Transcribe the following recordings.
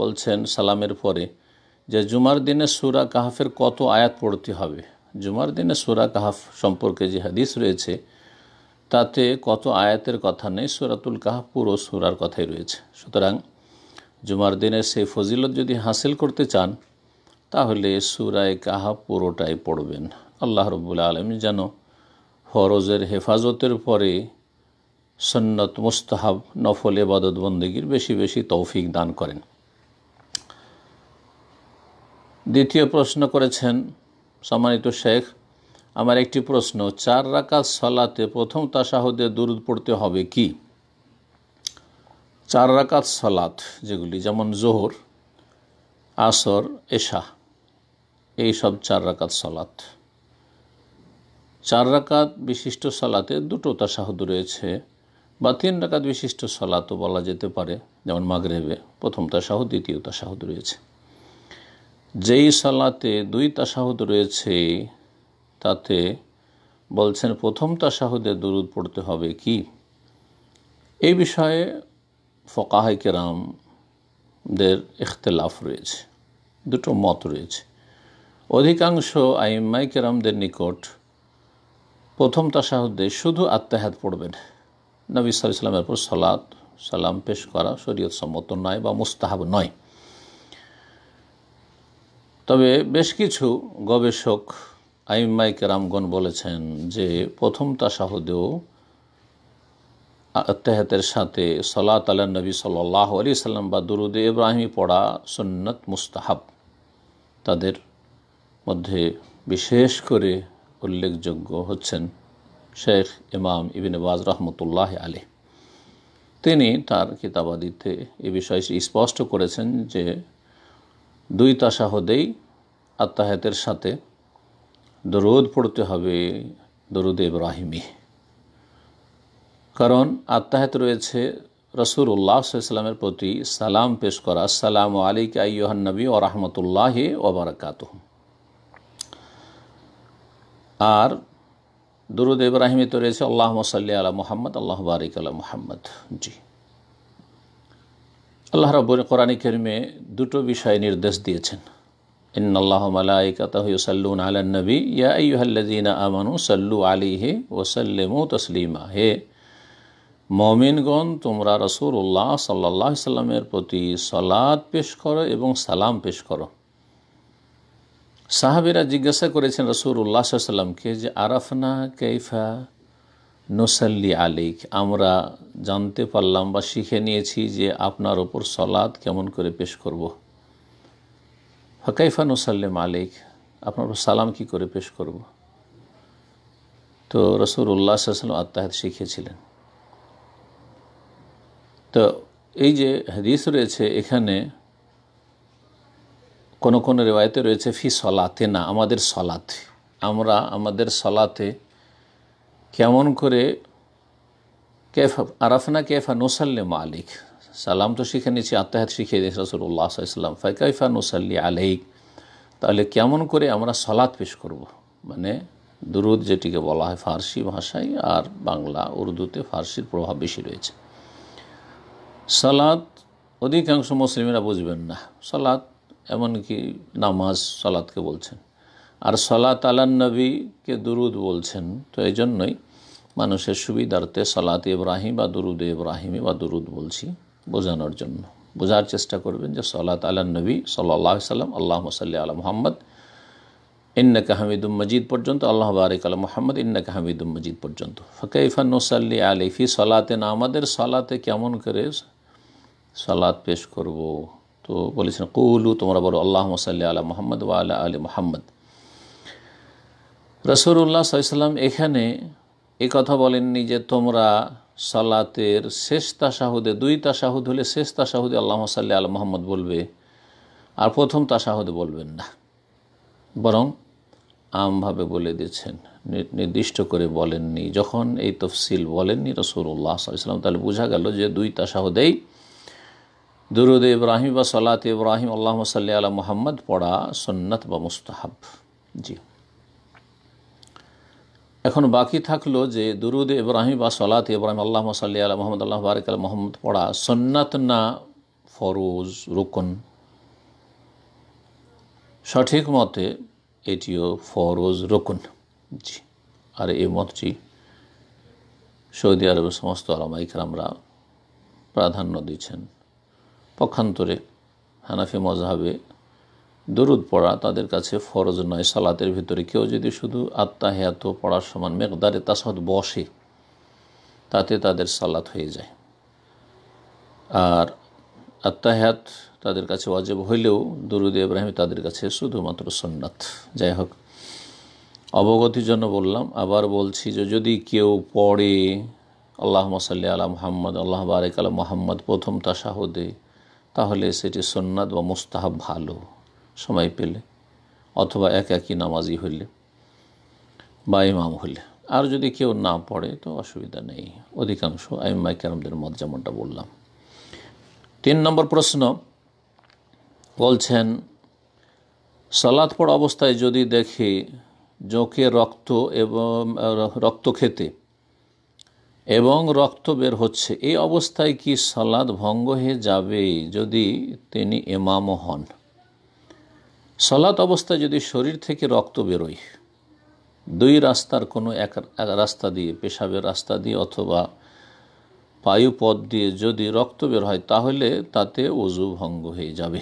বলছেন সালামের পরে যে জুমার দিনে সুরা কাহাফের কত আয়াত পড়তে হবে জুমার দিনে সুরা কাহাফ সম্পর্কে যে হাদিস রয়েছে তাতে কত আয়াতের কথা নেই সুরাতুল কাহাফ পুরো সুরার কথাই রয়েছে সুতরাং জুমার দিনে সেই ফজিলত যদি হাসিল করতে চান তাহলে সুরায় কাহাফ পুরোটাই পড়বেন আল্লাহ রবুল্লা আলম যেন ফরজের হেফাজতের পরে সন্নত মুস্তাহাব নফল এবাদত বন্দীগীর বেশি বেশি তৌফিক দান করেন দ্বিতীয় প্রশ্ন করেছেন সম্মানিত শেখ আমার একটি প্রশ্ন চার রাকাত সলাতে প্রথম তাসাহদে দূরত পড়তে হবে কি চার রাকাত সলাত যেগুলি যেমন জোহর আসর এশা এই সব চার রাকাত সলাত চার রাকাত বিশিষ্ট সলাতে দুটো তাসাহুদ রয়েছে বা তিন রাকাত বিশিষ্ট সলাতও বলা যেতে পারে যেমন মাগরেবে প্রথম তাসাহদ দ্বিতীয় তাসাহুদ রয়েছে যেই সালাতে দুই তাসাহুদ রয়েছে তাতে বলছেন প্রথম তাসাহুদে দুরুদ পড়তে হবে কি এই বিষয়ে ফকাহে কেরামদের ইখতলাফ রয়েছে দুটো মত রয়েছে অধিকাংশ আইম্মাই কেরামদের নিকট প্রথম তাসাহুদ্দে শুধু আত্মাহাত পড়বেন নবী সাল্লামের উপর সালাত সালাম পেশ করা শরীয়ত সম্মত নয় বা মুস্তাহাব নয় তবে বেশ কিছু গবেষক আইম্মাই কেরামগণ বলেছেন যে প্রথম তাসাহদেও আত্মাহাতের সাথে সলাত আল্লাহ নবী সাল্লাহ আলি সাল্লাম বা দুরুদে ইব্রাহিমি পড়া সন্ন্যত মুস্তাহাব তাদের মধ্যে বিশেষ করে উল্লেখযোগ্য হচ্ছেন শেখ ইমাম ইবিন বাজ রহমতুল্লাহ আলী তিনি তার কিতাবাদিতে এ বিষয়ে স্পষ্ট করেছেন যে দুই তাসাহদেই আত্মাহাতের সাথে দরুদ পড়তে হবে দরুদ ইব্রাহিমি কারণ আত্মাহাত রয়েছে রসুর উল্লাহ ইসলামের প্রতি সালাম পেশ করা সালাম আলিক আইহান নবী ও রহমতুল্লাহ ওবরাকাত আর দুরুদ ইব্রাহিমে তো রয়েছে আল্লাহ মসাল্লি আলা মোহাম্মদ আল্লাহ বারিক আলা মোহাম্মদ জি আল্লাহ রব কোরআন কেরমে দুটো বিষয়ে নির্দেশ দিয়েছেন ইন্নআল্লাহ মালাইকাতাহসাল্লুন আলান নবী ইয়া আইহল্লাদিনা আমানু সাল্লু ও ওসাল্লেমু তসলিমা হে মমিনগণ তোমরা উল্লাহ সাল্লাহ সাল্লামের প্রতি সলাদ পেশ করো এবং সালাম পেশ করো সাহাবিরা জিজ্ঞাসা করেছেন রসুল উল্লাহ সাল্লামকে যে আরাফনা কেইফা নসাল্লি আলিক আমরা জানতে পারলাম বা শিখে নিয়েছি যে আপনার ওপর সলাদ কেমন করে পেশ করব হকাইফা নোসাল্লিম আলিক আপনার ওপর সালাম কি করে পেশ করব তো রসুর উল্লাহ সাল্লাম আত্মাহাত শিখেছিলেন তো এই যে হদিস রয়েছে এখানে কোনো কোনো রেওয়ায়তে রয়েছে ফি সলাতে না আমাদের সলাতে আমরা আমাদের সলাতে কেমন করে কেফা আরাফনা কেফা নোসাল্লে মালিক সালাম তো শিখে নিয়েছি আত্মাহাত শিখিয়ে দিয়েছে রসুল্লাহ ইসলাম ফাইকাইফা নোসাল্লি আলাইক তাহলে কেমন করে আমরা সালাত পেশ করব মানে দুরুদ যেটিকে বলা হয় ফার্সি ভাষায় আর বাংলা উর্দুতে ফার্সির প্রভাব বেশি রয়েছে সালাত অধিকাংশ মুসলিমেরা বুঝবেন না সালাত এমনকি নামাজ সালাতকে বলছেন আর সলাত আলান্নবীকে দুরুদ বলছেন তো এই জন্যই মানুষের সুবিধার্থে সলাত ইব্রাহিম বা দুরুদ ইব্রাহিমী বা দুরুদ বলছি বোঝানোর জন্য বোঝার চেষ্টা করবেন যে সলাত আলান্নবী সাল্লাহ সাল্লাম আল্লাহ সাল্লি আল মোহাম্মদ ইন্নাকা হামিদুম মজিদ পর্যন্ত আল্লাহ বারিক আল মোহাম্মদ ইন্নাকা হামিদুম মজিদ পর্যন্ত ফকাইফা নোসাল্লি আলী ফি সলাতেন আমাদের সলাতে কেমন করে সলাত পেশ করব তো বলেছেন কৌলু তোমরা বলো আল্লাহ সাল্লি আলা মোহাম্মদ ওয়া আলা আলী মোহাম্মদ রসুরুল্লাহ সাইসাল্লাম এখানে এ কথা বলেননি যে তোমরা সালাতের শেষ তাসাহুদে দুই তাসাহুদ হলে শেষ তাসাহুদে আল্লাহ সাল্লি আল মোহাম্মদ বলবে আর প্রথম তাসাহুদে বলবেন না বরং আমভাবে বলে দিয়েছেন নির্দিষ্ট করে বলেননি যখন এই তফসিল বলেননি রসুরুল্লাহ সাল্লাম তাহলে বোঝা গেল যে দুই তাসাহুদেই দুরুদ ইব্রাহিম বা সালাত ইব্রাহিম আল্লাহ সাল্লি আল মোহাম্মদ পড়া সন্ন্যত বা মুস্তাহাব জি এখন বাকি থাকলো যে দুরুদ ইব্রাহিম বা সলাত ইব্রাহিম আল্লাহ সাল্লি আল মোহাম্মদ আল্লাহ বারিক আল মোহাম্মদ পড়া সন্ন্যাত না ফরোজ রুকন সঠিক মতে এটিও ফরোজ রুকন জি আর এই মতটি সৌদি আরবের সমস্ত আলামাইকরামরা প্রাধান্য দিচ্ছেন পক্ষান্তরে হানাফি মজাহাবে দরুদ পড়া তাদের কাছে ফরজ নয় সালাতের ভিতরে কেউ যদি শুধু হেয়াত পড়ার সমান মেঘদারে তাসাদ বসে তাতে তাদের সালাত হয়ে যায় আর আত্মাহাত তাদের কাছে অজেব হইলেও দরুদ ইব্রাহিম তাদের কাছে শুধুমাত্র সন্ন্যাত যাই হোক অবগতির জন্য বললাম আবার বলছি যে যদি কেউ পড়ে আল্লাহ মসাল্লি আলা মোহাম্মদ আল্লাহ বারেক আলা মোহাম্মদ প্রথম তাসাহদে তাহলে সেটি সন্ন্যাত বা মুস্তাহাব ভালো সময় পেলে অথবা এক একই নামাজি হইলে বা ইমাম হইলে আর যদি কেউ না পড়ে তো অসুবিধা নেই অধিকাংশ আইম্মাই ক্যারামদের মত যেমনটা বললাম তিন নম্বর প্রশ্ন বলছেন সালাদ পড়া অবস্থায় যদি দেখি জোঁকে রক্ত এবং রক্ত খেতে এবং রক্ত বের হচ্ছে এই অবস্থায় কি সালাদ ভঙ্গ হয়ে যাবে যদি তিনি এমামও হন সলাত অবস্থায় যদি শরীর থেকে রক্ত বেরোয় দুই রাস্তার কোনো এক রাস্তা দিয়ে পেশাবের রাস্তা দিয়ে অথবা পায়ু পথ দিয়ে যদি রক্ত বের হয় তাহলে তাতে অজু ভঙ্গ হয়ে যাবে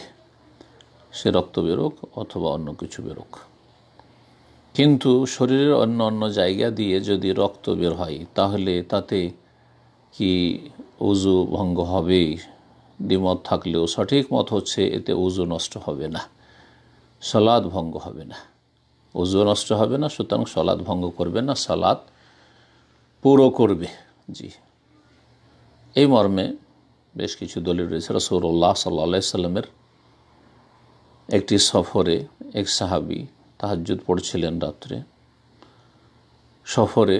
সে রক্ত বেরোক অথবা অন্য কিছু বেরোক কিন্তু শরীরের অন্য অন্য জায়গা দিয়ে যদি রক্ত বের হয় তাহলে তাতে কি উজু ভঙ্গ হবে দ্বিমত থাকলেও সঠিক মত হচ্ছে এতে উজু নষ্ট হবে না সলাদ ভঙ্গ হবে না অজু নষ্ট হবে না সুতরাং সলাদ ভঙ্গ করবে না সালাদ পুরো করবে জি এই মর্মে বেশ কিছু দলিল রয়েছে রসৌরল্লাহ সাল্লা সাল্লামের একটি সফরে এক সাহাবি তাহাজুদ পড়ছিলেন রাত্রে সফরে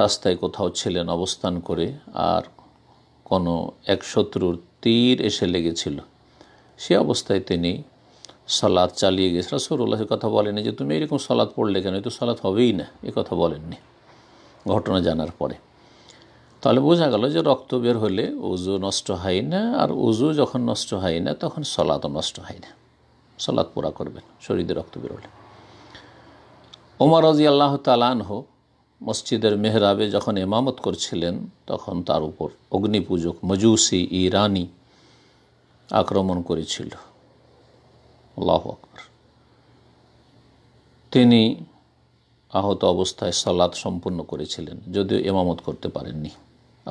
রাস্তায় কোথাও ছিলেন অবস্থান করে আর কোনো এক শত্রুর তীর এসে লেগেছিল সে অবস্থায় তিনি সালাদ চালিয়ে গেছে রাসুল্লাহ কথা বলেনি যে তুমি এরকম সালাদ পড়লে কেন তো সালাদ হবেই না এ কথা বলেননি ঘটনা জানার পরে তাহলে বোঝা গেল যে রক্ত বের হলে উজু নষ্ট হয় না আর উজু যখন নষ্ট হয় না তখন সলাদও নষ্ট হয় না সলাদ পোড়া করবেন শরীরে রক্ত বের হলে ওমর রাজি আল্লাহ তালানহ মসজিদের মেহরাবে যখন এমামত করছিলেন তখন তার উপর অগ্নিপূজক মজুসি ইরানি আক্রমণ করেছিল আল্লাহ আকবর তিনি আহত অবস্থায় সালাদ সম্পূর্ণ করেছিলেন যদিও এমামত করতে পারেননি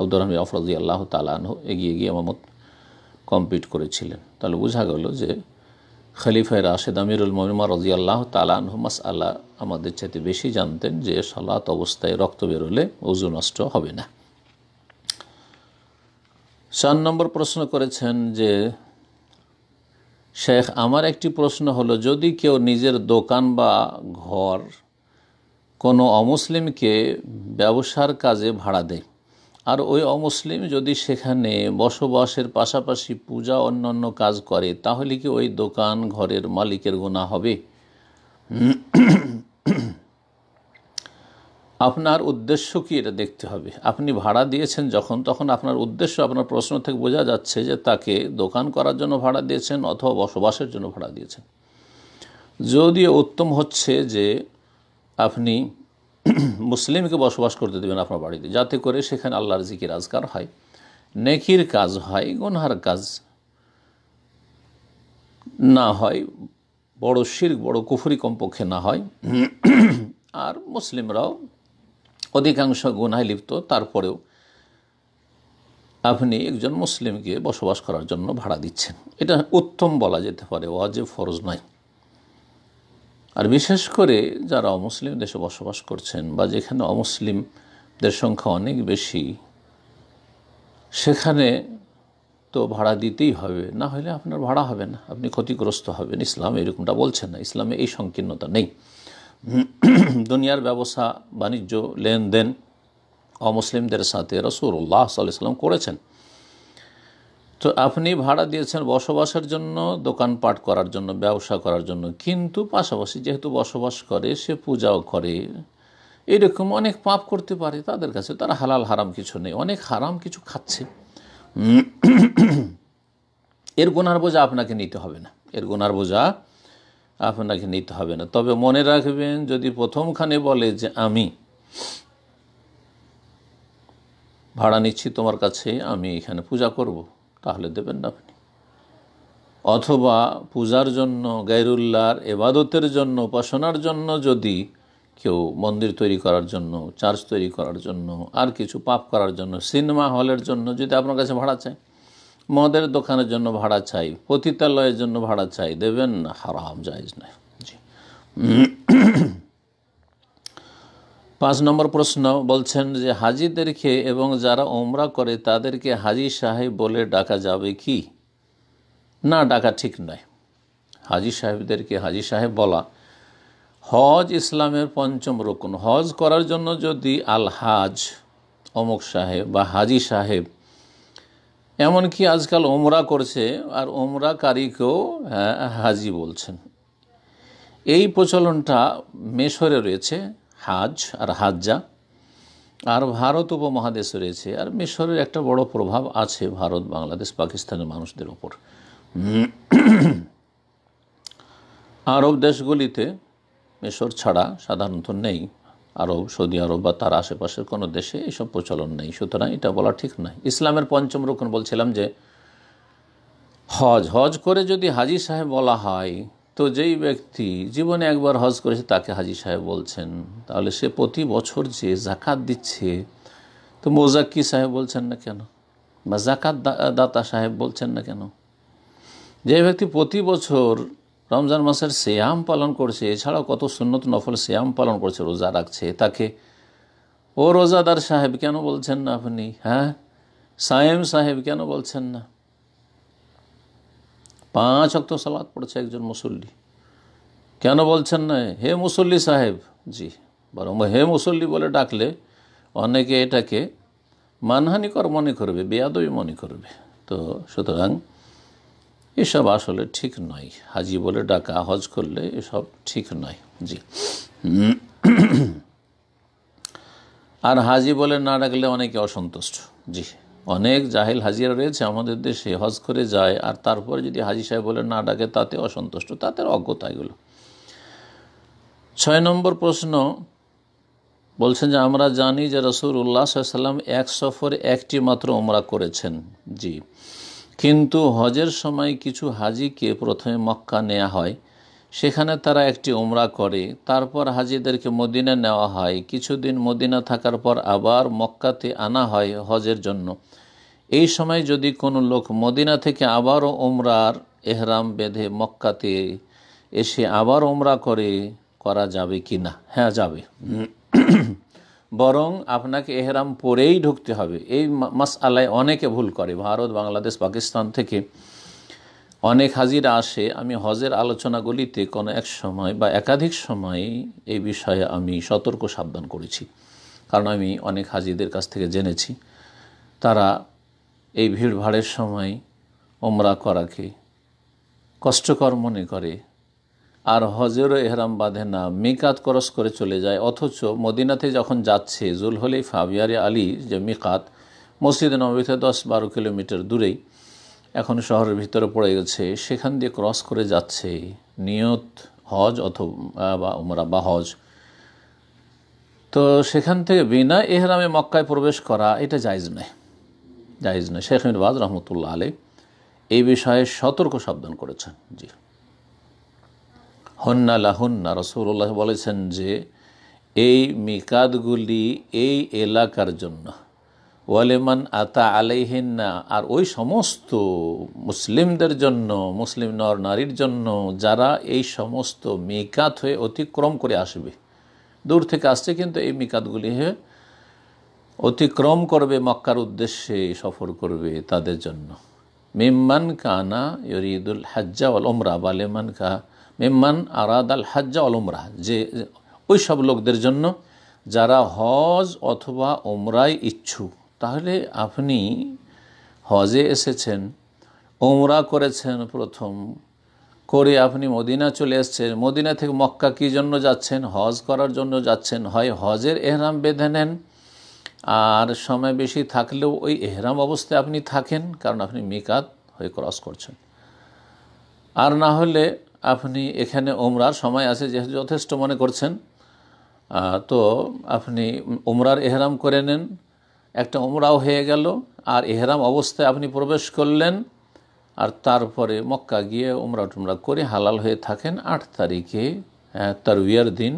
আব্দুর রহমি আফরাজি আল্লাহ তালাহ এগিয়ে গিয়ে এমামত কমপ্লিট করেছিলেন তাহলে বোঝা গেল যে খালিফায় রাশেদ আমিরুল মমিমা রাজি আল্লাহ তালাহ মাস আল্লাহ আমাদের চাইতে বেশি জানতেন যে সালাত অবস্থায় রক্ত বেরোলে ওজু নষ্ট হবে না চার নম্বর প্রশ্ন করেছেন যে শেখ আমার একটি প্রশ্ন হলো যদি কেউ নিজের দোকান বা ঘর কোনো অমুসলিমকে ব্যবসার কাজে ভাড়া দেয় আর ওই অমুসলিম যদি সেখানে বসবাসের পাশাপাশি পূজা অন্যান্য কাজ করে তাহলে কি ওই দোকান ঘরের মালিকের গোনা হবে আপনার উদ্দেশ্য কি এটা দেখতে হবে আপনি ভাড়া দিয়েছেন যখন তখন আপনার উদ্দেশ্য আপনার প্রশ্ন থেকে বোঝা যাচ্ছে যে তাকে দোকান করার জন্য ভাড়া দিয়েছেন অথবা বসবাসের জন্য ভাড়া দিয়েছেন যদিও উত্তম হচ্ছে যে আপনি মুসলিমকে বসবাস করতে দেবেন আপনার বাড়িতে যাতে করে সেখানে আল্লাহর জিকির রাজগার হয় নেকির কাজ হয় গুনহার কাজ না হয় বড় শির বড় কুফুরি কমপক্ষে না হয় আর মুসলিমরাও অধিকাংশ গুনায় লিপ্ত তারপরেও আপনি একজন মুসলিমকে বসবাস করার জন্য ভাড়া দিচ্ছেন এটা উত্তম বলা যেতে পারে ওয়াজে ফরজ নয় আর বিশেষ করে যারা অমুসলিম দেশে বসবাস করছেন বা যেখানে অমুসলিমদের সংখ্যা অনেক বেশি সেখানে তো ভাড়া দিতেই হবে না হলে আপনার ভাড়া হবে না আপনি ক্ষতিগ্রস্ত হবেন ইসলাম এরকমটা বলছেন না ইসলামে এই সংকীর্ণতা নেই দুনিয়ার ব্যবসা বাণিজ্য লেনদেন অমুসলিমদের সাথে রসুল্লাহ সাল্লাম করেছেন তো আপনি ভাড়া দিয়েছেন বসবাসের জন্য দোকানপাট করার জন্য ব্যবসা করার জন্য কিন্তু পাশাপাশি যেহেতু বসবাস করে সে পূজাও করে এরকম অনেক পাপ করতে পারে তাদের কাছে তারা হালাল হারাম কিছু নেই অনেক হারাম কিছু খাচ্ছে এর গোনার বোঝা আপনাকে নিতে হবে না এর গোনার বোঝা আপনাকে নিতে হবে না তবে মনে রাখবেন যদি প্রথমখানে বলে যে আমি ভাড়া নিচ্ছি তোমার কাছে আমি এখানে পূজা করব তাহলে দেবেন না আপনি অথবা পূজার জন্য গাইরুল্লাহর এবাদতের জন্য উপাসনার জন্য যদি কেউ মন্দির তৈরি করার জন্য চার্চ তৈরি করার জন্য আর কিছু পাপ করার জন্য সিনেমা হলের জন্য যদি আপনার কাছে ভাড়া চায় মদের দোকানের জন্য ভাড়া চাই পতিতালয়ের জন্য ভাড়া চাই দেবেন না হারাম যাইজ না জি পাঁচ নম্বর প্রশ্ন বলছেন যে হাজিদেরকে এবং যারা ওমরা করে তাদেরকে হাজি সাহেব বলে ডাকা যাবে কি না ডাকা ঠিক নয় হাজি সাহেবদেরকে হাজি সাহেব বলা হজ ইসলামের পঞ্চম রকুন হজ করার জন্য যদি আল হাজ অমুক সাহেব বা হাজি সাহেব এমনকি আজকাল ওমরা করছে আর ওমরাকারীকেও হ্যাঁ, হাজি বলছেন এই প্রচলনটা মেশরে রয়েছে হাজ আর হাজ্জা আর ভারত উপমহাদেশে রয়েছে আর মিশরের একটা বড় প্রভাব আছে ভারত বাংলাদেশ পাকিস্তানের মানুষদের ওপর আরব দেশগুলিতে মিশর ছাড়া সাধারণত নেই আরব সৌদি আরব বা তার আশেপাশের কোনো দেশে এসব প্রচলন নেই সুতরাং এটা বলা ঠিক নয় ইসলামের পঞ্চম রকম বলছিলাম যে হজ হজ করে যদি হাজি সাহেব বলা হয় তো যেই ব্যক্তি জীবনে একবার হজ করেছে তাকে হাজি সাহেব বলছেন তাহলে সে প্রতি বছর যে জাকাত দিচ্ছে তো মোজাক্কি সাহেব বলছেন না কেন বা জাকাত দাতা সাহেব বলছেন না কেন যে ব্যক্তি প্রতি বছর রমজান মাসের শ্যাম পালন করছে এছাড়াও কত সুন্নত নফল শ্যাম পালন করছে রোজা রাখছে তাকে ও রোজাদার সাহেব কেন বলছেন না আপনি হ্যাঁ সায়েম সাহেব কেন বলছেন না পাঁচ অক্ত সালাদ পড়ছে একজন মুসল্লি কেন বলছেন না হে মুসল্লি সাহেব জি বরং হে মুসল্লি বলে ডাকলে অনেকে এটাকে মানহানিকর মনে করবে বেয়াদবি মনে করবে তো সুতরাং এসব আসলে ঠিক নয় হাজি বলে ডাকা হজ করলে এসব ঠিক নয় জি আর হাজি বলে না ডাকলে অনেকে অসন্তুষ্ট জি অনেক জাহিল হাজিরা রয়েছে আমাদের দেশে হজ করে যায় আর তারপরে যদি হাজি সাহেব বলে না ডাকে তাতে অসন্তুষ্ট তাদের অজ্ঞতা এগুলো ছয় নম্বর প্রশ্ন বলছেন যে আমরা জানি যে রসুল উল্লাহ সাল্লাম এক সফরে একটি মাত্র ওমরা করেছেন জি কিন্তু হজের সময় কিছু হাজিকে প্রথমে মক্কা নেওয়া হয় সেখানে তারা একটি উমরা করে তারপর হাজিদেরকে মদিনা নেওয়া হয় কিছুদিন মদিনা থাকার পর আবার মক্কাতে আনা হয় হজের জন্য এই সময় যদি কোনো লোক মদিনা থেকে আবারও উমরার এহরাম বেঁধে মক্কাতে এসে আবার উমরা করে করা যাবে কি না হ্যাঁ যাবে বরং আপনাকে এহরাম পরেই ঢুকতে হবে এই মাস আলায় অনেকে ভুল করে ভারত বাংলাদেশ পাকিস্তান থেকে অনেক হাজিরা আসে আমি হজের আলোচনাগুলিতে কোনো এক সময় বা একাধিক সময়ে এই বিষয়ে আমি সতর্ক সাবধান করেছি কারণ আমি অনেক হাজিদের কাছ থেকে জেনেছি তারা এই ভিড় ভাড়ের সময় ওমরা করাকে কষ্টকর মনে করে আর হজেরও এহরাম বাঁধে না মিকাত ক্রস করে চলে যায় অথচ মদিনাতে যখন যাচ্ছে জুল হলেই ফাবিয়ারি আলী যে মিকাত মসজিদ নবীতে দশ বারো কিলোমিটার দূরেই এখন শহরের ভিতরে পড়ে গেছে সেখান দিয়ে ক্রস করে যাচ্ছে নিয়ত হজ অথবা উমরা বা হজ তো সেখান থেকে বিনা এহরামে মক্কায় প্রবেশ করা এটা জায়জ নয় জায়জ নয় শেখ মিরবাজ রহমতুল্লাহ আলী এই বিষয়ে সতর্ক সাবধান করেছেন জি হন্না লাহন্না রসুল্লাহ বলেছেন যে এই মিকাদগুলি এই এলাকার জন্য ওয়ালেমান আতা আলাইহিন্না আর ওই সমস্ত মুসলিমদের জন্য মুসলিম নর নারীর জন্য যারা এই সমস্ত মিকাত হয়ে অতিক্রম করে আসবে দূর থেকে আসছে কিন্তু এই মিকাতগুলি হয়ে অতিক্রম করবে মক্কার উদ্দেশ্যে সফর করবে তাদের জন্য মিম্মান কানা ইরিদুল হাজ্জা ওয়াল ওমরা বালেমান কাহা মেম্মান আরাদ আল হাজ্জা অল যে ওই সব লোকদের জন্য যারা হজ অথবা ওমরায় ইচ্ছুক তাহলে আপনি হজে এসেছেন ওমরা করেছেন প্রথম করে আপনি মদিনা চলে এসছেন মদিনা থেকে মক্কা কী জন্য যাচ্ছেন হজ করার জন্য যাচ্ছেন হয় হজের এহরাম বেঁধে নেন আর সময় বেশি থাকলেও ওই এহরাম অবস্থায় আপনি থাকেন কারণ আপনি মিকাত হয়ে ক্রস করছেন আর না হলে আপনি এখানে ওমরার সময় আছে যেহেতু যথেষ্ট মনে করছেন তো আপনি ওমরার এহরাম করে নেন একটা ওমরাও হয়ে গেল আর এহরাম অবস্থায় আপনি প্রবেশ করলেন আর তারপরে মক্কা গিয়ে ওমরা টুমরা করে হালাল হয়ে থাকেন আট তারিখে তারবিয়ার দিন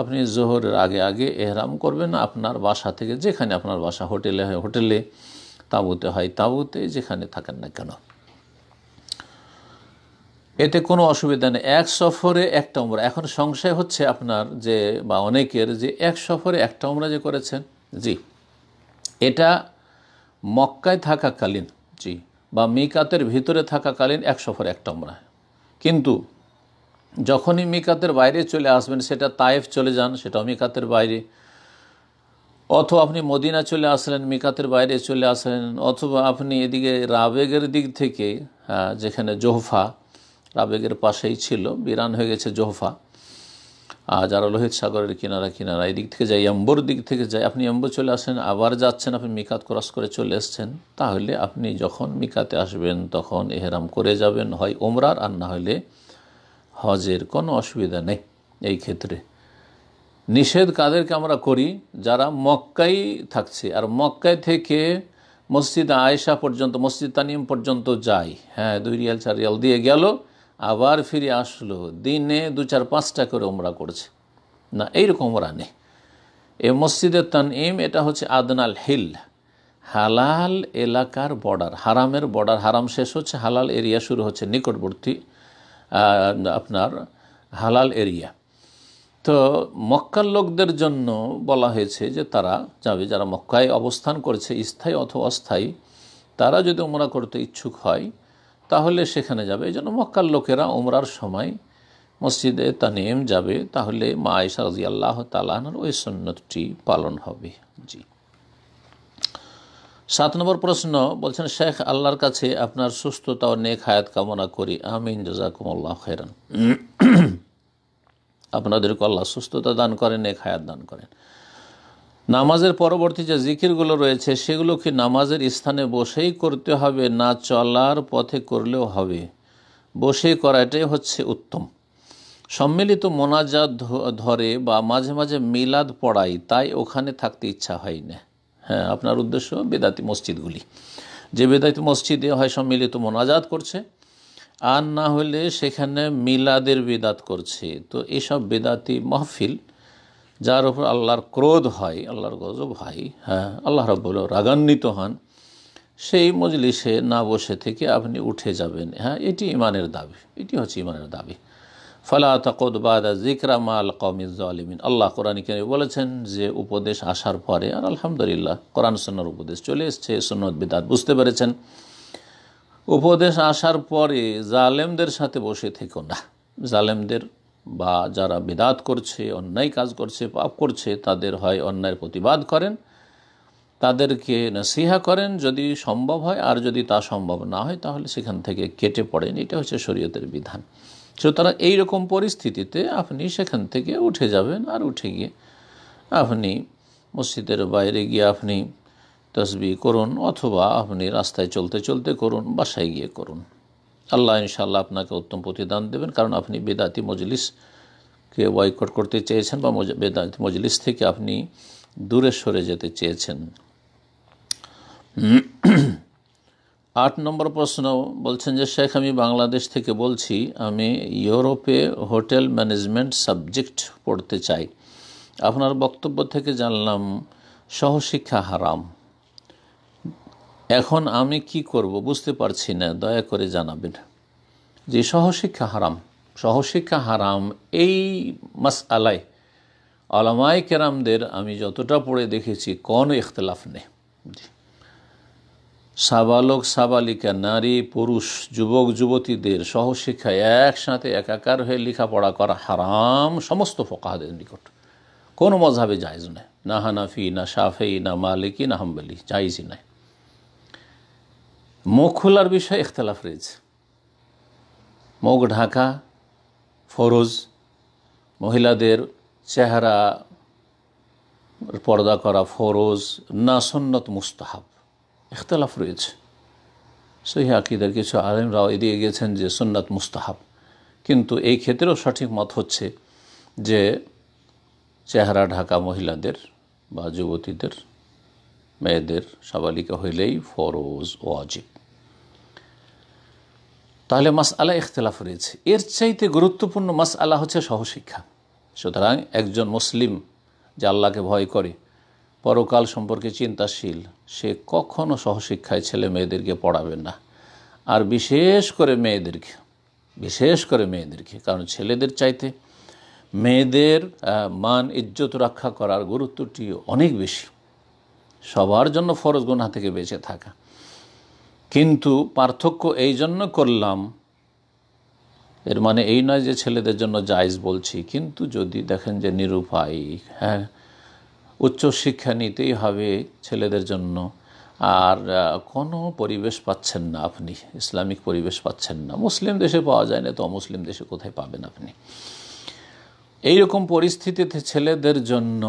আপনি জোহরের আগে আগে এহরাম করবেন আপনার বাসা থেকে যেখানে আপনার বাসা হোটেলে হয় হোটেলে তাঁবুতে হয় তাঁবুতে যেখানে থাকেন না কেন এতে কোনো অসুবিধা নেই এক সফরে একটা উমরা এখন সংশয় হচ্ছে আপনার যে বা অনেকের যে এক সফরে একটা উমরা যে করেছেন জি এটা মক্কায় থাকাকালীন জি বা মিকাতের ভিতরে থাকাকালীন এক সফরে একটা উমরা কিন্তু যখনই মিকাতের বাইরে চলে আসবেন সেটা তায়েফ চলে যান সেটাও মিকাতের বাইরে অথবা আপনি মদিনা চলে আসলেন মিকাতের বাইরে চলে আসলেন অথবা আপনি এদিকে রাবেগের দিক থেকে যেখানে জোহফা রাবেগের পাশেই ছিল বিরান হয়ে গেছে জোহফা আর যারা লোহিত সাগরের কিনারা কিনারা এই দিক থেকে যায় অম্বর দিক থেকে যায় আপনি অম্বর চলে আসেন আবার যাচ্ছেন আপনি মিকাত ক্রস করে চলে এসছেন তাহলে আপনি যখন মিকাতে আসবেন তখন এহেরাম করে যাবেন হয় ওমরার আর না হলে হজের কোনো অসুবিধা নেই এই ক্ষেত্রে নিষেধ কাদেরকে আমরা করি যারা মক্কাই থাকছে আর মক্কায় থেকে মসজিদ আয়েশা পর্যন্ত মসজিদ তানিম পর্যন্ত যায় হ্যাঁ দুই রিয়াল চার রিয়াল দিয়ে গেল আবার ফিরে আসলো দিনে দু চার পাঁচটা করে ওমরা করছে না এইরকম ওমরা নেই এ মসজিদের তানইম এটা হচ্ছে আদনাল হিল হালাল এলাকার বর্ডার হারামের বর্ডার হারাম শেষ হচ্ছে হালাল এরিয়া শুরু হচ্ছে নিকটবর্তী আপনার হালাল এরিয়া তো মক্কার লোকদের জন্য বলা হয়েছে যে তারা যাবে যারা মক্কায় অবস্থান করেছে স্থায়ী অথবা অস্থায়ী তারা যদি ওমরা করতে ইচ্ছুক হয় তাহলে সেখানে যাবে এই জন্য মক্কার লোকেরা ওমরার সময় মসজিদে তানিম যাবে তাহলে মা আয়সা রাজি আল্লাহ তালাহার ওই সন্ন্যতটি পালন হবে জি সাত নম্বর প্রশ্ন বলছেন শেখ আল্লাহর কাছে আপনার সুস্থতা ও নেক হায়াত কামনা করি আমিন জাজাকুমুল্লাহ খেরান আপনাদেরকে আল্লাহ সুস্থতা দান করেন নেক হায়াত দান করেন নামাজের পরবর্তী যে জিকিরগুলো রয়েছে সেগুলো কি নামাজের স্থানে বসেই করতে হবে না চলার পথে করলেও হবে বসে করাটাই হচ্ছে উত্তম সম্মিলিত মোনাজাত ধরে বা মাঝে মাঝে মিলাদ পড়াই তাই ওখানে থাকতে ইচ্ছা হয় না হ্যাঁ আপনার উদ্দেশ্য বেদাতি মসজিদগুলি যে বেদাতি মসজিদে হয় সম্মিলিত মোনাজাত করছে আর না হলে সেখানে মিলাদের বেদাত করছে তো এসব বেদাতি মহফিল যার উপর আল্লাহর ক্রোধ হয় আল্লাহর গজব হয় হ্যাঁ আল্লাহ রব্বুল রাগান্বিত হন সেই মজলিসে না বসে থেকে আপনি উঠে যাবেন হ্যাঁ এটি ইমানের দাবি এটি হচ্ছে ইমানের দাবি ফলা তকদ বাদা জিকরা মাল কমিজ আলিমিন আল্লাহ কোরআন কেন বলেছেন যে উপদেশ আসার পরে আর আলহামদুলিল্লাহ কোরআন সন্ন্যর উপদেশ চলে এসছে সন্ন্যদ বিদাত বুঝতে পেরেছেন উপদেশ আসার পরে জালেমদের সাথে বসে থেকো না জালেমদের বা যারা বেদাত করছে অন্যায় কাজ করছে পাপ করছে তাদের হয় অন্যায়ের প্রতিবাদ করেন তাদেরকে নসিহা করেন যদি সম্ভব হয় আর যদি তা সম্ভব না হয় তাহলে সেখান থেকে কেটে পড়েন এটা হচ্ছে শরীয়তের বিধান সুতরাং এই রকম পরিস্থিতিতে আপনি সেখান থেকে উঠে যাবেন আর উঠে গিয়ে আপনি মসজিদের বাইরে গিয়ে আপনি তসবি করুন অথবা আপনি রাস্তায় চলতে চলতে করুন বাসায় গিয়ে করুন আল্লাহ ইনশাল্লাহ আপনাকে উত্তম প্রতিদান দেবেন কারণ আপনি বেদাতি মজলিসকে বয়কট করতে চেয়েছেন বা বেদাতি মজলিস থেকে আপনি দূরে সরে যেতে চেয়েছেন আট নম্বর প্রশ্ন বলছেন যে শেখ আমি বাংলাদেশ থেকে বলছি আমি ইউরোপে হোটেল ম্যানেজমেন্ট সাবজেক্ট পড়তে চাই আপনার বক্তব্য থেকে জানলাম সহশিক্ষা হারাম এখন আমি কি করব বুঝতে পারছি না দয়া করে জানাবেন যে সহশিক্ষা হারাম সহশিক্ষা হারাম এই মাস আলাই আলামাই কেরামদের আমি যতটা পড়ে দেখেছি কোন ইখতলাফ নেই সাবালক সাবালিকা নারী পুরুষ যুবক যুবতীদের সহশিক্ষা একসাথে একাকার হয়ে লেখাপড়া করা হারাম সমস্ত ফোকাহাদের নিকট কোনো মজাবে জায়জ নেই না হানাফি না সাফেই না মালিকি না হাম্বালি জায়জই নাই মুখ খোলার বিষয়ে ইখতলাফ রয়েছে মুখ ঢাকা ফরজ মহিলাদের চেহারা পর্দা করা ফরজ না সন্নত মুস্তাহাব ইখতলাফ রয়েছে সেই আকিদের কিছু আলেমরাও এদিকে গেছেন যে সন্ন্যত মুস্তাহাব কিন্তু এই ক্ষেত্রেও সঠিক মত হচ্ছে যে চেহারা ঢাকা মহিলাদের বা যুবতীদের মেয়েদের সাবালিকা হইলেই ফরজ ওয়াজিব তাহলে মাস আলা ইখতলাফ রয়েছে এর চাইতে গুরুত্বপূর্ণ মাস আলা হচ্ছে সহশিক্ষা সুতরাং একজন মুসলিম যে আল্লাহকে ভয় করে পরকাল সম্পর্কে চিন্তাশীল সে কখনও সহশিক্ষায় ছেলে মেয়েদেরকে পড়াবে না আর বিশেষ করে মেয়েদেরকে বিশেষ করে মেয়েদেরকে কারণ ছেলেদের চাইতে মেয়েদের মান ইজ্জত রক্ষা করার গুরুত্বটি অনেক বেশি সবার জন্য ফরজ গোনা থেকে বেঁচে থাকা কিন্তু পার্থক্য এই জন্য করলাম এর মানে এই নয় যে ছেলেদের জন্য জায়জ বলছি কিন্তু যদি দেখেন যে নিরুপায় হ্যাঁ উচ্চশিক্ষা নিতেই হবে ছেলেদের জন্য আর কোনো পরিবেশ পাচ্ছেন না আপনি ইসলামিক পরিবেশ পাচ্ছেন না মুসলিম দেশে পাওয়া যায় না তো অমুসলিম দেশে কোথায় পাবেন আপনি এই রকম পরিস্থিতিতে ছেলেদের জন্য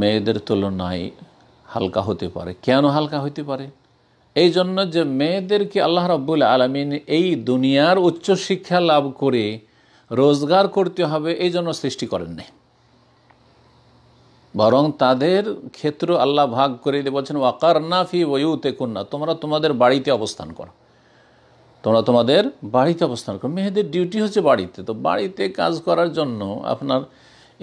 মেয়েদের তুলনায় হালকা হতে পারে কেন হালকা হতে পারে এই জন্য যে মেয়েদেরকে আল্লাহ রাবুল আলমিন এই দুনিয়ার উচ্চ শিক্ষা লাভ করে রোজগার করতে হবে এই জন্য সৃষ্টি করেন নাই বরং তাদের ক্ষেত্র আল্লাহ ভাগ করে দিয়ে বলছেন ওয়াকার নাফি ওয়ুতে কন্যা তোমরা তোমাদের বাড়িতে অবস্থান করো তোমরা তোমাদের বাড়িতে অবস্থান করো মেয়েদের ডিউটি হচ্ছে বাড়িতে তো বাড়িতে কাজ করার জন্য আপনার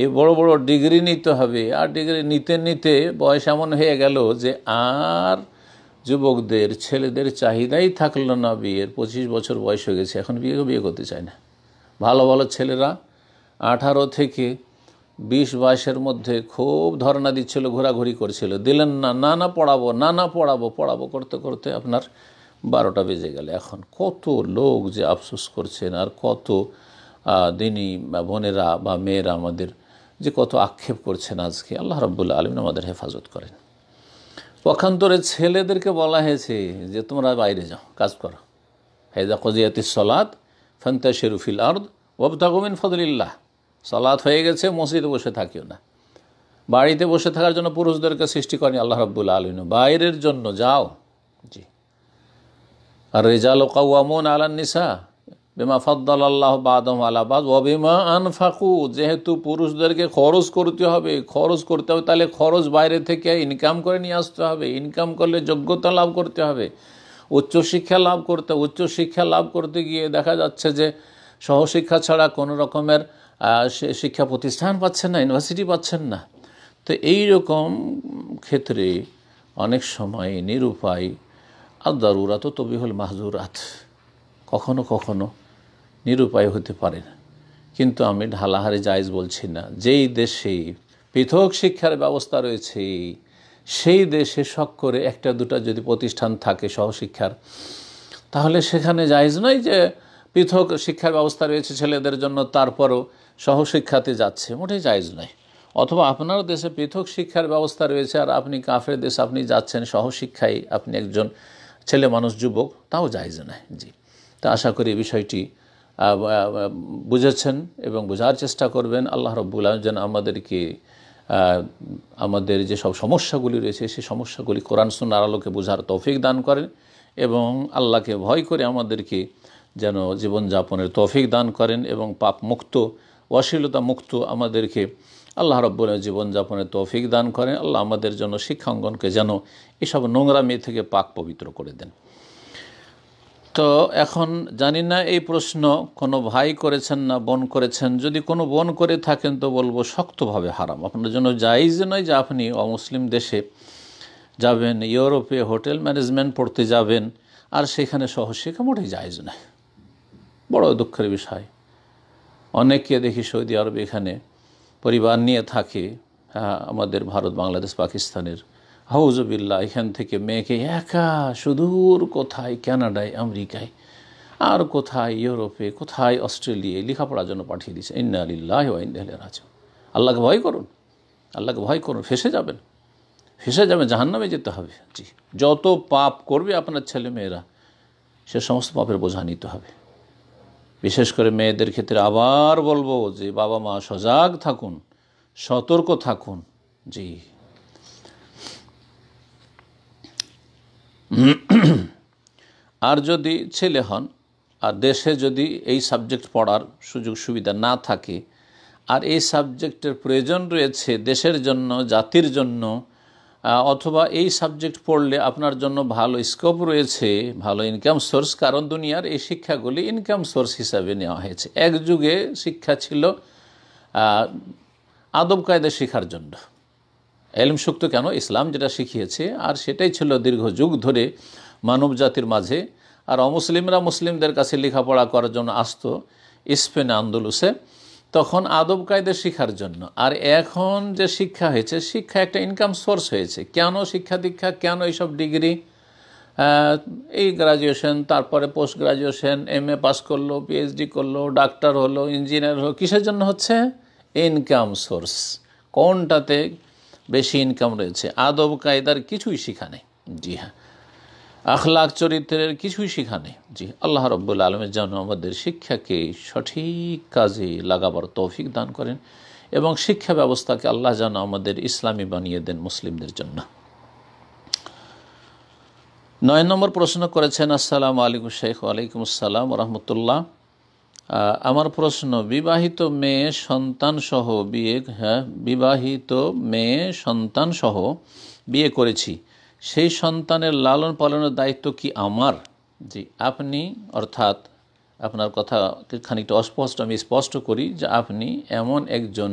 এই বড় বড় ডিগ্রি নিতে হবে আর ডিগ্রি নিতে নিতে বয়স এমন হয়ে গেল যে আর যুবকদের ছেলেদের চাহিদাই থাকলো না বিয়ের পঁচিশ বছর বয়স হয়ে গেছে এখন বিয়ে বিয়ে করতে চায় না ভালো ভালো ছেলেরা আঠারো থেকে বিশ বয়সের মধ্যে খুব ধর্ণা দিচ্ছিল ঘোরাঘুরি করছিল দিলেন না না না পড়াবো না না পড়াবো পড়াবো করতে করতে আপনার বারোটা বেজে গেল এখন কত লোক যে আফসোস করছেন আর কত দিনই বোনেরা বা মেয়েরা আমাদের যে কত আক্ষেপ করছেন আজকে আল্লাহ রব্বুল্লা আলমিন আমাদের হেফাজত করেন পক্ষান্তরে ছেলেদেরকে বলা হয়েছে যে তোমরা বাইরে যাও কাজ করো হেজা কজিয়াতি সলাদ ফন্তা শেরুফিল আর্দ ওবতাগমিন ফজলিল্লাহ সলাদ হয়ে গেছে মসজিদে বসে থাকিও না বাড়িতে বসে থাকার জন্য পুরুষদেরকে সৃষ্টি করেনি আল্লাহ রব্বুল আলমিন বাইরের জন্য যাও জি আর রেজাল আমন আলান নিসা বেমা ফদ্দাল আল্লাহ বাদম আলাবাদ ও আনফাকু যেহেতু পুরুষদেরকে খরচ করতে হবে খরচ করতে হবে তাহলে খরচ বাইরে থেকে ইনকাম করে নিয়ে আসতে হবে ইনকাম করলে যোগ্যতা লাভ করতে হবে উচ্চশিক্ষা লাভ করতে উচ্চশিক্ষা লাভ করতে গিয়ে দেখা যাচ্ছে যে সহশিক্ষা ছাড়া কোনো রকমের শিক্ষা প্রতিষ্ঠান পাচ্ছেন না ইউনিভার্সিটি পাচ্ছেন না তো এই রকম ক্ষেত্রে অনেক সময় নিরুপায় আর দারুরাত তবিহল মাহজুরাত কখনো কখনো নিরুপায় হতে পারে না কিন্তু আমি ঢালাহারে জায়জ বলছি না যেই দেশে পৃথক শিক্ষার ব্যবস্থা রয়েছে সেই দেশে শখ করে একটা দুটা যদি প্রতিষ্ঠান থাকে সহশিক্ষার তাহলে সেখানে জায়জ নয় যে পৃথক শিক্ষার ব্যবস্থা রয়েছে ছেলেদের জন্য তারপরও সহশিক্ষাতে যাচ্ছে মোটেই জায়জ নয় অথবা আপনার দেশে পৃথক শিক্ষার ব্যবস্থা রয়েছে আর আপনি কাফের দেশে আপনি যাচ্ছেন সহশিক্ষায় আপনি একজন ছেলে মানুষ যুবক তাও জায়জ নয় জি তা আশা করি বিষয়টি বুঝেছেন এবং বোঝার চেষ্টা করবেন আল্লাহ রব্বুল যেন আমাদেরকে আমাদের যেসব সমস্যাগুলি রয়েছে সেই সমস্যাগুলি কোরআন সুনার আলোকে বোঝার তৌফিক দান করেন এবং আল্লাহকে ভয় করে আমাদেরকে যেন জীবনযাপনের তৌফিক দান করেন এবং পাপ মুক্ত অশ্লীলতা মুক্ত আমাদেরকে আল্লাহ রব্বুলের জীবনযাপনের তৌফিক দান করেন আল্লাহ আমাদের জন্য শিক্ষাঙ্গনকে যেন এসব নোংরা মেয়ে থেকে পাক পবিত্র করে দেন তো এখন জানি না এই প্রশ্ন কোনো ভাই করেছেন না বোন করেছেন যদি কোনো বোন করে থাকেন তো বলবো শক্তভাবে হারাম আপনার জন্য জায়জ নয় যে আপনি অমুসলিম দেশে যাবেন ইউরোপে হোটেল ম্যানেজমেন্ট পড়তে যাবেন আর সেখানে সহশিক্ষা মোটেই জায়জ নয় বড় দুঃখের বিষয় অনেককে দেখি সৌদি আরবে এখানে পরিবার নিয়ে থাকে হ্যাঁ, আমাদের ভারত বাংলাদেশ পাকিস্তানের হাউজবিল্লা এখান থেকে মেয়েকে একা সুদূর কোথায় ক্যানাডায় আমেরিকায় আর কোথায় ইউরোপে কোথায় অস্ট্রেলিয়ায় লেখাপড়ার জন্য পাঠিয়ে দিয়েছে ইন্না আলিল্লাহ ইন্দাহ আল্লাহকে ভয় করুন আল্লাহকে ভয় করুন ফেসে যাবেন ফেসে যাবেন জাহান্নামে যেতে হবে জি যত পাপ করবে আপনার ছেলে মেয়েরা সে সমস্ত পাপের বোঝা নিতে হবে বিশেষ করে মেয়েদের ক্ষেত্রে আবার বলবো যে বাবা মা সজাগ থাকুন সতর্ক থাকুন জি আর যদি ছেলে হন আর দেশে যদি এই সাবজেক্ট পড়ার সুযোগ সুবিধা না থাকে আর এই সাবজেক্টের প্রয়োজন রয়েছে দেশের জন্য জাতির জন্য অথবা এই সাবজেক্ট পড়লে আপনার জন্য ভালো স্কোপ রয়েছে ভালো ইনকাম সোর্স কারণ দুনিয়ার এই শিক্ষাগুলি ইনকাম সোর্স হিসাবে নেওয়া হয়েছে এক যুগে শিক্ষা ছিল আদব কায়দা শেখার জন্য এলমসুক্ত কেন ইসলাম যেটা শিখিয়েছে আর সেটাই ছিল দীর্ঘ যুগ ধরে মানব জাতির মাঝে আর অমুসলিমরা মুসলিমদের কাছে লেখাপড়া করার জন্য আসত স্পেন আন্দোলুসে তখন আদব কায়দা শিখার জন্য আর এখন যে শিক্ষা হয়েছে শিক্ষা একটা ইনকাম সোর্স হয়েছে কেন শিক্ষা দীক্ষা কেন এইসব ডিগ্রি এই গ্রাজুয়েশন তারপরে post graduation M A pass করলো পিএইচডি করলো ডাক্তার হলো ইঞ্জিনিয়ার হলো কিসের জন্য হচ্ছে ইনকাম সোর্স কোনটাতে বেশি ইনকাম রয়েছে আদব কায়দার কিছুই শিখা নেই জি হ্যাঁ আখলাখ চরিত্রের কিছুই শিখা নেই জি আল্লাহ রব্বুল আলমের যেন আমাদের শিক্ষাকে সঠিক কাজে লাগাবার তৌফিক দান করেন এবং শিক্ষা ব্যবস্থাকে আল্লাহ যেন আমাদের ইসলামী বানিয়ে দেন মুসলিমদের জন্য নয় নম্বর প্রশ্ন করেছেন আসসালামু আলাইকুম শেখ ওয়ালাইকুম আসসালাম রহমতুল্লাহ আমার প্রশ্ন বিবাহিত মেয়ে সন্তান সহ বিয়ে হ্যাঁ বিবাহিত মেয়ে সন্তান সহ বিয়ে করেছি সেই সন্তানের লালন পালনের দায়িত্ব কি আমার জি আপনি অর্থাৎ আপনার কথা খানিকটা অস্পষ্ট আমি স্পষ্ট করি যে আপনি এমন একজন